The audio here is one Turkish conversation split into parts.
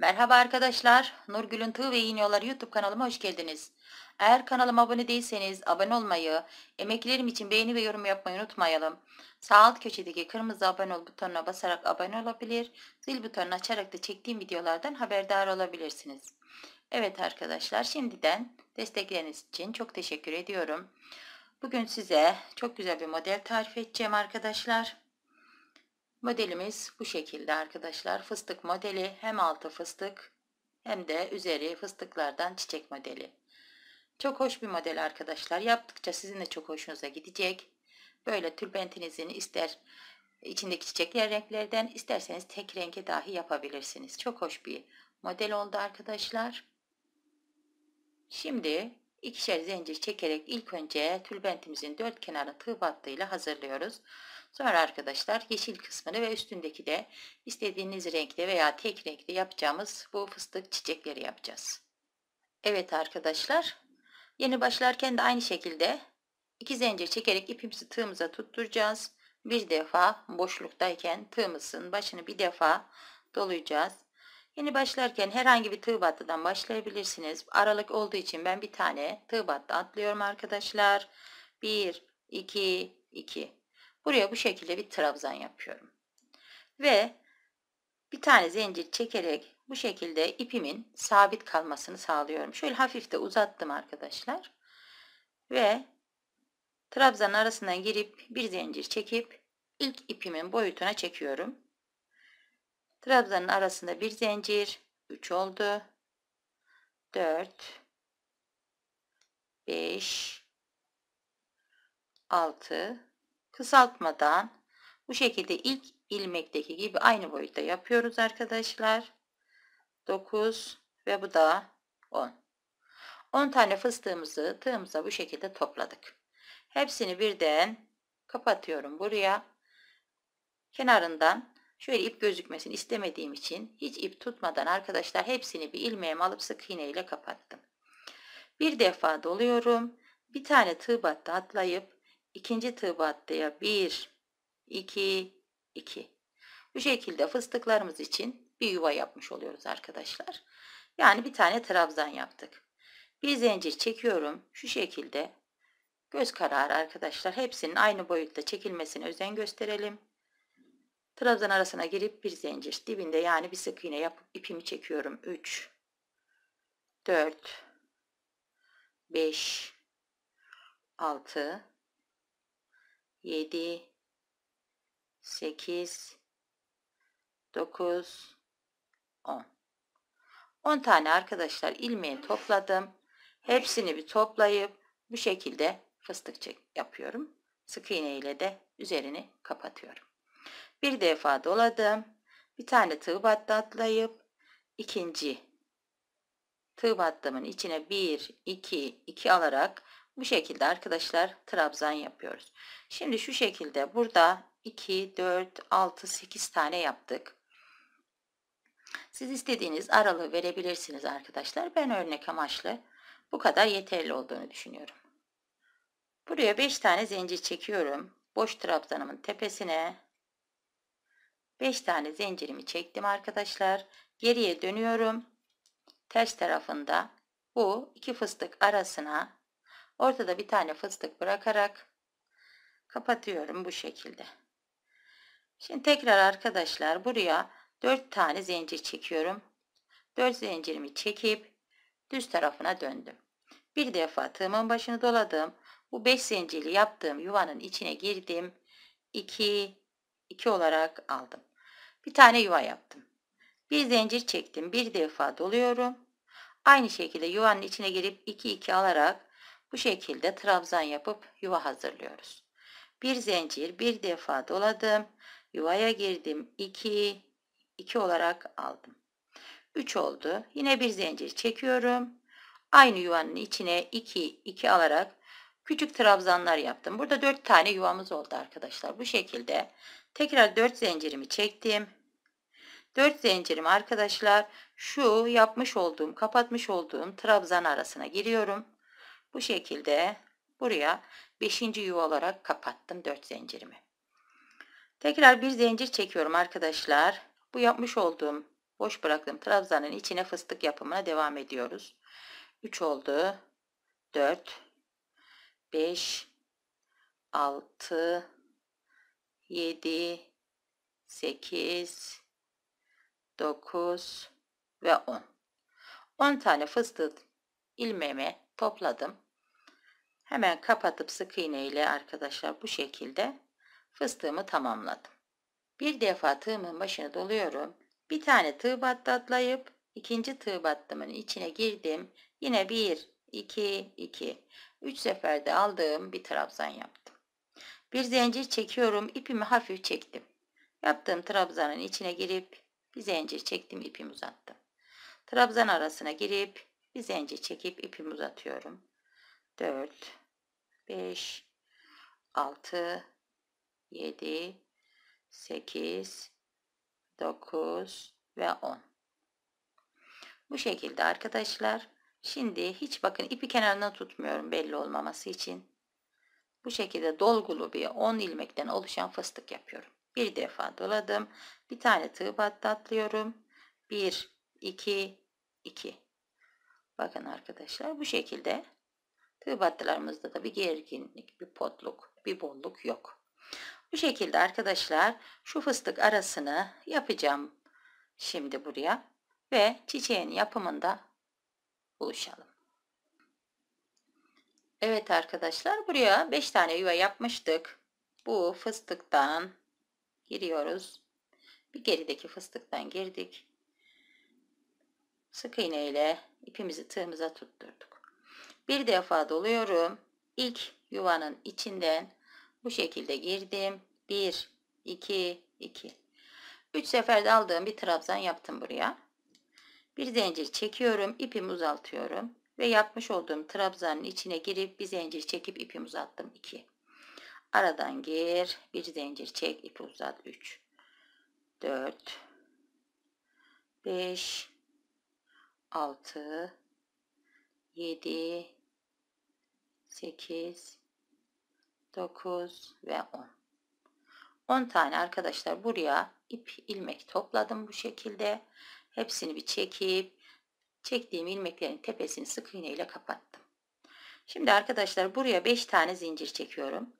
Merhaba arkadaşlar, Nurgül'ün Tığ ve İğniyorlar YouTube kanalıma hoş geldiniz. Eğer kanalıma abone değilseniz abone olmayı, emeklerim için beğeni ve yorum yapmayı unutmayalım. Sağ alt köşedeki kırmızı abone ol butonuna basarak abone olabilir, zil butonunu açarak da çektiğim videolardan haberdar olabilirsiniz. Evet arkadaşlar, şimdiden destekleriniz için çok teşekkür ediyorum. Bugün size çok güzel bir model tarif edeceğim arkadaşlar. Modelimiz bu şekilde arkadaşlar. Fıstık modeli hem altı fıstık hem de üzeri fıstıklardan çiçek modeli. Çok hoş bir model arkadaşlar. Yaptıkça sizin de çok hoşunuza gidecek. Böyle tülbentinizin ister içindeki çiçekler renklerden isterseniz tek renge dahi yapabilirsiniz. Çok hoş bir model oldu arkadaşlar. Şimdi ikişer zincir çekerek ilk önce tülbentimizin dört kenarını tığ battığıyla hazırlıyoruz. Sonra arkadaşlar yeşil kısmını ve üstündeki de istediğiniz renkte veya tek renkte yapacağımız bu fıstık çiçekleri yapacağız. Evet arkadaşlar yeni başlarken de aynı şekilde iki zincir çekerek ipimizi tığımıza tutturacağız. Bir defa boşluktayken tığımızın başını bir defa dolayacağız. Yeni başlarken herhangi bir tığ battıdan başlayabilirsiniz. Aralık olduğu için ben bir tane tığ battı atlıyorum arkadaşlar. 1, 2, 2. Buraya bu şekilde bir trabzan yapıyorum. Ve bir tane zincir çekerek bu şekilde ipimin sabit kalmasını sağlıyorum. Şöyle hafif de uzattım arkadaşlar. Ve trabzanın arasına girip bir zincir çekip ilk ipimin boyutuna çekiyorum. Trabzanın arasında bir zincir 3 oldu. 4 5 6 kısaltmadan bu şekilde ilk ilmekteki gibi aynı boyutta yapıyoruz arkadaşlar. 9 ve bu da 10. 10 tane fıstığımızı tığımıza bu şekilde topladık. Hepsini birden kapatıyorum buraya. Kenarından şöyle ip gözükmesini istemediğim için hiç ip tutmadan arkadaşlar hepsini bir ilmeğe alıp sık iğne ile kapattım. Bir defa doluyorum. Bir tane tığ battı atlayıp İkinci tığ battıya 1, 2, 2. Bu şekilde fıstıklarımız için bir yuva yapmış oluyoruz arkadaşlar. Yani bir tane trabzan yaptık. Bir zincir çekiyorum. Şu şekilde göz kararı arkadaşlar. Hepsinin aynı boyutta çekilmesine özen gösterelim. Trabzan arasına girip bir zincir dibinde yani bir sık iğne yapıp ipimi çekiyorum. 3 4 5 6 7 8 9 10 10 tane arkadaşlar ilmeği topladım. Hepsini bir toplayıp bu şekilde fıstık çek yapıyorum. Sık iğne ile de üzerini kapatıyorum. Bir defa doladım. Bir tane tığ battı atlayıp ikinci tığ battımın içine 1 2 2 alarak bu şekilde arkadaşlar trabzan yapıyoruz. Şimdi şu şekilde burada 2, 4, 6, 8 tane yaptık. Siz istediğiniz aralığı verebilirsiniz arkadaşlar. Ben örnek amaçlı bu kadar yeterli olduğunu düşünüyorum. Buraya 5 tane zincir çekiyorum. Boş trabzanımın tepesine 5 tane zincirimi çektim arkadaşlar. Geriye dönüyorum. Ters tarafında bu iki fıstık arasına Ortada bir tane fıstık bırakarak kapatıyorum bu şekilde. Şimdi tekrar arkadaşlar buraya 4 tane zincir çekiyorum. 4 zincirimi çekip düz tarafına döndüm. Bir defa tığımın başını doladım. Bu 5 zincirli yaptığım yuvanın içine girdim. 2 2 olarak aldım. Bir tane yuva yaptım. Bir zincir çektim. Bir defa doluyorum. Aynı şekilde yuvanın içine girip 2 2 alarak bu şekilde trabzan yapıp yuva hazırlıyoruz. Bir zincir bir defa doladım. Yuvaya girdim. 2 2 olarak aldım. 3 oldu. Yine bir zincir çekiyorum. Aynı yuvanın içine 2 2 alarak küçük trabzanlar yaptım. Burada 4 tane yuvamız oldu arkadaşlar. Bu şekilde tekrar 4 zincirimi çektim. 4 zincirim arkadaşlar şu yapmış olduğum kapatmış olduğum trabzan arasına giriyorum. Bu şekilde buraya 5. yuva olarak kapattım 4 zincirimi. Tekrar bir zincir çekiyorum arkadaşlar. Bu yapmış olduğum boş bıraktığım trabzanın içine fıstık yapımına devam ediyoruz. 3 oldu. 4 5 6 7 8 9 ve 10. 10 tane fıstık ilmeme topladım. Hemen kapatıp sık iğne ile arkadaşlar bu şekilde fıstığımı tamamladım. Bir defa tığımın başına doluyorum. Bir tane tığ battı atlayıp ikinci tığ battımın içine girdim. Yine 1, 2, 2. 3 seferde aldığım bir trabzan yaptım. Bir zincir çekiyorum. ipimi hafif çektim. Yaptığım trabzanın içine girip bir zincir çektim ipimi uzattım. Trabzan arasına girip bir zincir çekip ipimi uzatıyorum 4 5 6 7 8 9 ve 10 bu şekilde arkadaşlar şimdi hiç bakın ipi kenarından tutmuyorum belli olmaması için bu şekilde dolgulu bir 10 ilmekten oluşan fıstık yapıyorum bir defa doladım bir tane tığ battı atlıyorum 1 2 2 Bakın arkadaşlar bu şekilde tığ da bir gerginlik, bir potluk, bir bolluk yok. Bu şekilde arkadaşlar şu fıstık arasını yapacağım şimdi buraya ve çiçeğin yapımında buluşalım. Evet arkadaşlar buraya 5 tane yuva yapmıştık. Bu fıstıktan giriyoruz. Bir gerideki fıstıktan girdik sık iğne ile ipimizi tığımıza tutturduk. Bir defa doluyorum. İlk yuvanın içinden bu şekilde girdim. 1 2 2 3 seferde aldığım bir trabzan yaptım buraya. Bir zincir çekiyorum, ipimi uzatıyorum ve yapmış olduğum trabzanın içine girip bir zincir çekip ipimi uzattım 2. Aradan gir, bir zincir çek, ipi uzat 3. 4 5 6 7 8 9 ve 10 10 tane arkadaşlar buraya ip ilmek topladım bu şekilde hepsini bir çekip çektiğim ilmeklerin tepesini sık iğne ile kapattım şimdi arkadaşlar buraya 5 tane zincir çekiyorum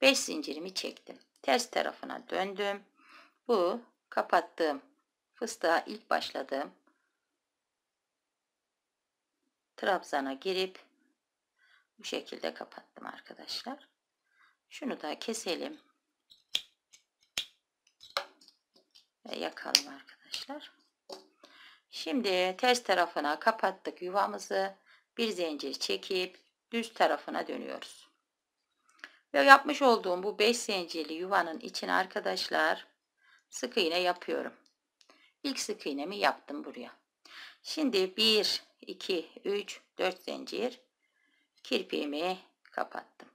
5 zincirimi çektim ters tarafına döndüm bu kapattığım fıstığa ilk başladığım trabzana girip bu şekilde kapattım arkadaşlar. Şunu da keselim. Ve yakalım arkadaşlar. Şimdi ters tarafına kapattık yuvamızı. Bir zincir çekip düz tarafına dönüyoruz. Ve yapmış olduğum bu 5 zincirli yuvanın içine arkadaşlar sık iğne yapıyorum. İlk sık iğnemi yaptım buraya. Şimdi 1 2, 3, 4 zincir kirpiğimi kapattım.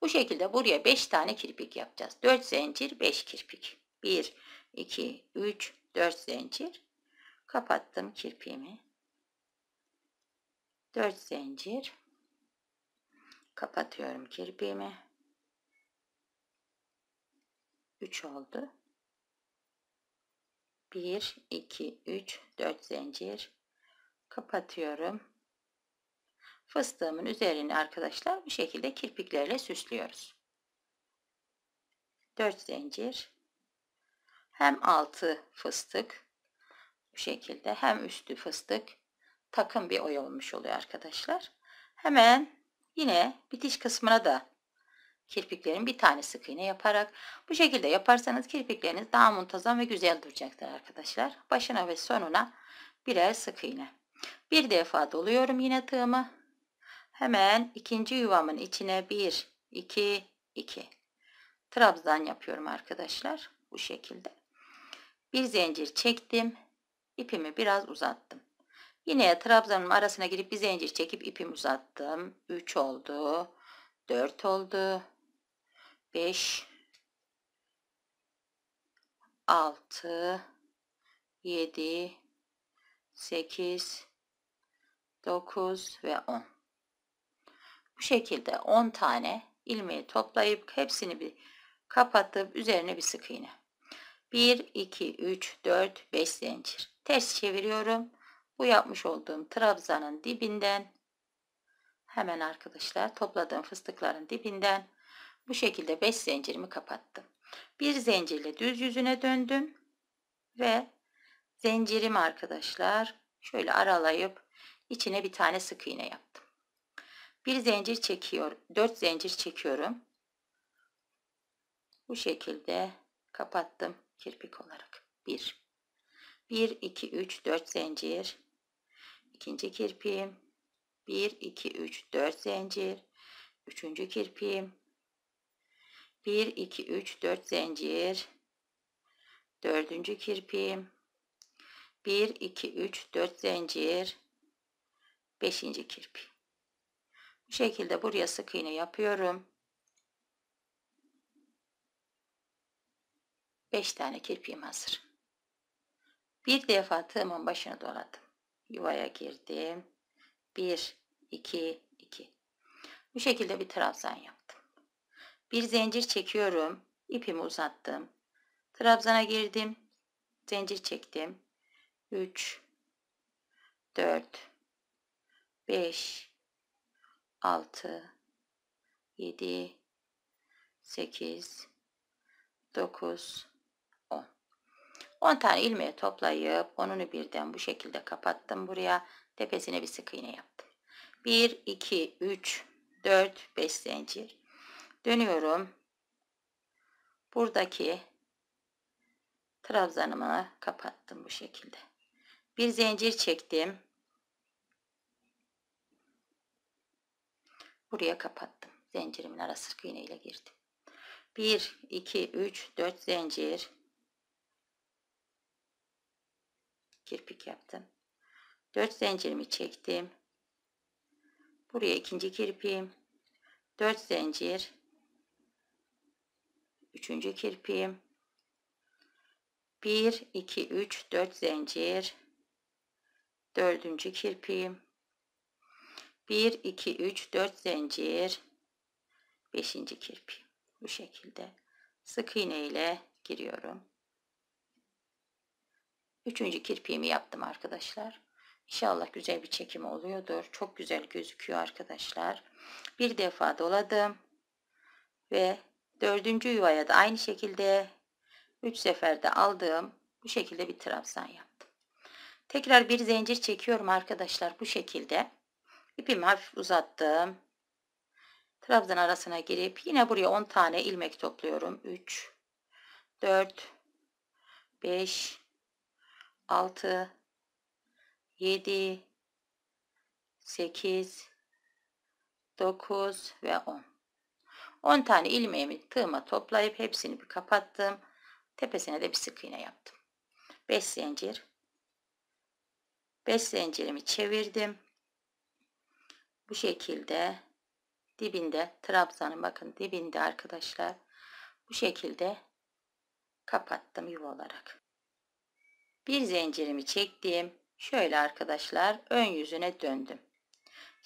Bu şekilde buraya 5 tane kirpik yapacağız. 4 zincir 5 kirpik. 1, 2, 3, 4 zincir kapattım kirpiğimi. 4 zincir kapatıyorum kirpiğimi. 3 oldu. 1, 2, 3, 4 zincir kapatıyorum. Fıstığımın üzerini arkadaşlar bu şekilde kirpiklerle süslüyoruz. 4 zincir hem altı fıstık bu şekilde hem üstü fıstık takım bir oy olmuş oluyor arkadaşlar. Hemen yine bitiş kısmına da kirpiklerin bir tane sık iğne yaparak bu şekilde yaparsanız kirpikleriniz daha muntazam ve güzel duracaktır arkadaşlar. Başına ve sonuna birer sık iğne. Bir defa doluyorum yine tığımı. Hemen ikinci yuvamın içine 1, 2, 2. Trabzan yapıyorum arkadaşlar. Bu şekilde. Bir zincir çektim. İpimi biraz uzattım. Yine trabzanın arasına girip bir zincir çekip ipimi uzattım. 3 oldu. 4 oldu. 5 6 7 8 9 ve 10. Bu şekilde 10 tane ilmeği toplayıp hepsini bir kapatıp üzerine bir sık iğne. 1, 2, 3, 4, 5 zincir. Ters çeviriyorum. Bu yapmış olduğum trabzanın dibinden hemen arkadaşlar topladığım fıstıkların dibinden bu şekilde 5 zincirimi kapattım. Bir zincirle düz yüzüne döndüm ve zincirim arkadaşlar şöyle aralayıp İçine bir tane sık iğne yaptım. Bir zincir çekiyorum, dört zincir çekiyorum. Bu şekilde kapattım kirpik olarak. Bir, bir, iki, üç, dört zincir. İkinci kirpiğim. Bir, iki, üç, dört zincir. Üçüncü kirpiğim. Bir, iki, üç, dört zincir. Dördüncü kirpiğim. Bir iki üç dört zincir beşinci kirpi. Bu şekilde buraya sık iğne yapıyorum. 5 tane kirpiğim hazır. Bir defa tığımın başını doladım. Yuvaya girdim. 1, 2, 2. Bu şekilde bir trabzan yaptım. Bir zincir çekiyorum. İpimi uzattım. Trabzana girdim. Zincir çektim. 3, 4, 5 6 7 8 9 10 10 tane ilmeği toplayıp 10'unu birden bu şekilde kapattım buraya tepesine bir sık iğne yaptım 1 2 3 4 5 zincir dönüyorum buradaki trabzanımı kapattım bu şekilde bir zincir çektim Buraya kapattım. Zincirimin ara sık iğne ile girdim. 1, 2, 3, 4 zincir. Kirpik yaptım. 4 zincirimi çektim. Buraya ikinci kirpiğim. 4 zincir. Üçüncü kirpiğim. 1, 2, 3, 4 zincir. Dördüncü kirpiğim. 1 2 3 4 zincir 5. kirpi bu şekilde sık iğne ile giriyorum. Üçüncü kirpiğimi yaptım arkadaşlar. İnşallah güzel bir çekim oluyordur. Çok güzel gözüküyor arkadaşlar. Bir defa doladım. Ve dördüncü yuvaya da aynı şekilde 3 seferde aldığım bu şekilde bir trabzan yaptım. Tekrar bir zincir çekiyorum arkadaşlar bu şekilde. İpimi hafif uzattım. Trabzan arasına girip yine buraya 10 tane ilmek topluyorum. 3, 4, 5, 6, 7, 8, 9 ve 10. 10 tane ilmeğimi tığıma toplayıp hepsini bir kapattım. Tepesine de bir sık iğne yaptım. 5 zincir. 5 zincirimi çevirdim bu şekilde dibinde trabzanın bakın dibinde arkadaşlar bu şekilde kapattım yuva olarak. Bir zincirimi çektim. Şöyle arkadaşlar ön yüzüne döndüm.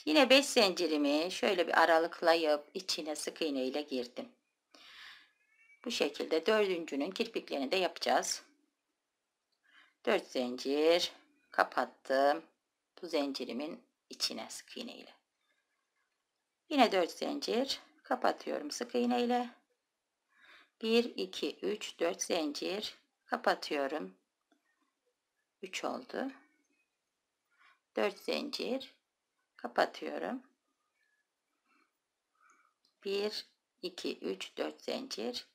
Yine 5 zincirimi şöyle bir aralıklayıp içine sık iğne ile girdim. Bu şekilde dördüncünün kirpiklerini de yapacağız. 4 zincir kapattım. Bu zincirimin içine sık iğne ile. Yine 4 zincir kapatıyorum sık iğne ile. 1 2 3 4 zincir kapatıyorum. 3 oldu. 4 zincir kapatıyorum. 1 2 3 4 zincir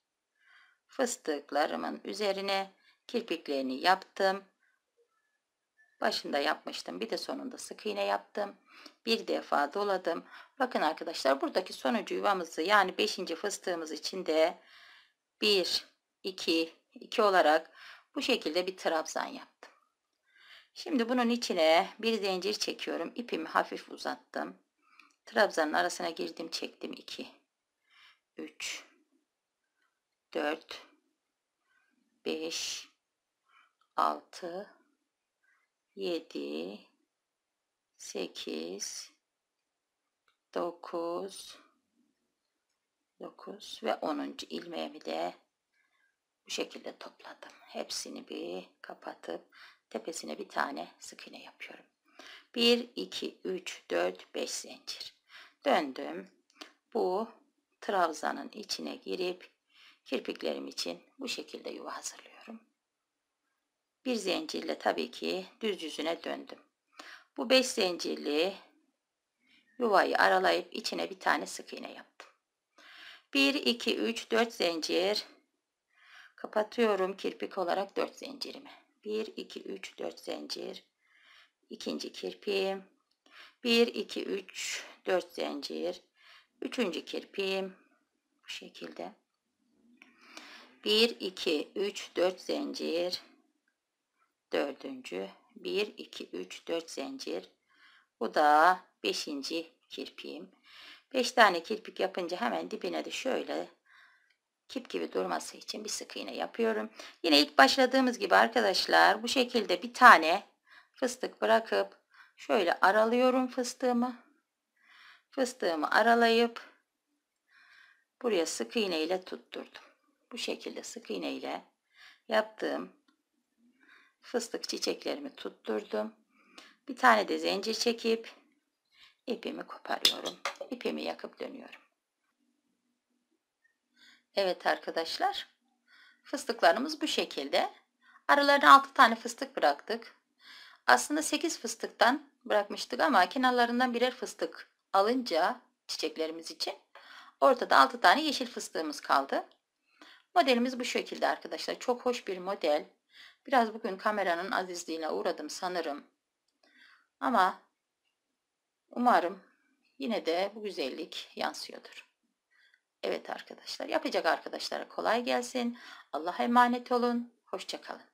fıstıklarımın üzerine kirpiklerini yaptım. Başında yapmıştım. Bir de sonunda sık iğne yaptım. Bir defa doladım. Bakın arkadaşlar buradaki sonucu yuvamızı yani 5. fıstığımız için de 1, 2, 2 olarak bu şekilde bir trabzan yaptım. Şimdi bunun içine bir zincir çekiyorum. İpimi hafif uzattım. Trabzanın arasına girdim çektim 2, 3, 4, 5, 6, 7 8 9 9 ve 10. ilmeğimi de bu şekilde topladım. Hepsini bir kapatıp tepesine bir tane sık iğne yapıyorum. 1 2 3 4 5 zincir. Döndüm. Bu trabzanın içine girip kirpiklerim için bu şekilde yuva hazırlıyorum bir zincirle tabii ki düz yüzüne döndüm. Bu 5 zincirli yuvayı aralayıp içine bir tane sık iğne yaptım. 1 2 3 4 zincir kapatıyorum kirpik olarak 4 zincirimi. 1 2 3 4 zincir ikinci kirpiğim 1 2 3 4 zincir üçüncü kirpiğim bu şekilde 1 2 3 4 zincir dördüncü 1 2 3 4 zincir bu da beşinci kirpiğim 5 tane kirpik yapınca hemen dibine de şöyle kip gibi durması için bir sık iğne yapıyorum yine ilk başladığımız gibi arkadaşlar bu şekilde bir tane fıstık bırakıp şöyle aralıyorum fıstığımı fıstığımı aralayıp buraya sık iğne ile tutturdum bu şekilde sık iğne ile yaptığım fıstık çiçeklerimi tutturdum. Bir tane de zincir çekip ipimi koparıyorum. İpimi yakıp dönüyorum. Evet arkadaşlar. Fıstıklarımız bu şekilde. Aralarına 6 tane fıstık bıraktık. Aslında 8 fıstıktan bırakmıştık ama kenarlarından birer fıstık alınca çiçeklerimiz için ortada 6 tane yeşil fıstığımız kaldı. Modelimiz bu şekilde arkadaşlar. Çok hoş bir model. Biraz bugün kameranın azizliğine uğradım sanırım. Ama umarım yine de bu güzellik yansıyordur. Evet arkadaşlar yapacak arkadaşlara kolay gelsin. Allah'a emanet olun. Hoşçakalın.